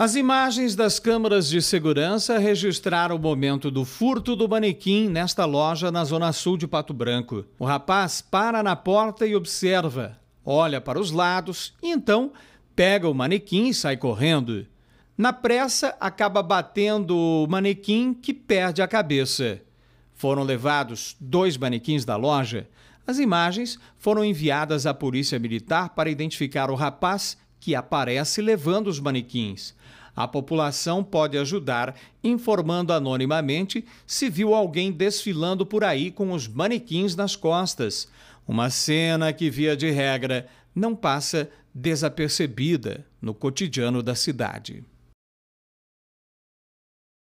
As imagens das câmeras de segurança registraram o momento do furto do manequim nesta loja na zona sul de Pato Branco. O rapaz para na porta e observa, olha para os lados e então pega o manequim e sai correndo. Na pressa, acaba batendo o manequim que perde a cabeça. Foram levados dois manequins da loja. As imagens foram enviadas à Polícia Militar para identificar o rapaz que aparece levando os manequins. A população pode ajudar informando anonimamente se viu alguém desfilando por aí com os manequins nas costas. Uma cena que, via de regra, não passa desapercebida no cotidiano da cidade.